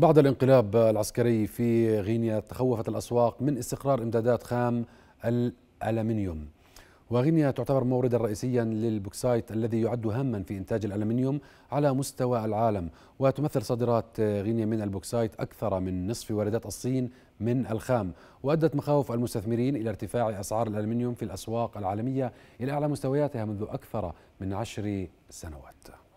بعد الانقلاب العسكري في غينيا تخوفت الأسواق من استقرار إمدادات خام الألمنيوم وغينيا تعتبر موردا رئيسيا للبوكسايت الذي يعد هاما في إنتاج الألمنيوم على مستوى العالم وتمثل صادرات غينيا من البوكسايت أكثر من نصف واردات الصين من الخام وأدت مخاوف المستثمرين إلى ارتفاع أسعار الألمنيوم في الأسواق العالمية إلى أعلى مستوياتها منذ أكثر من عشر سنوات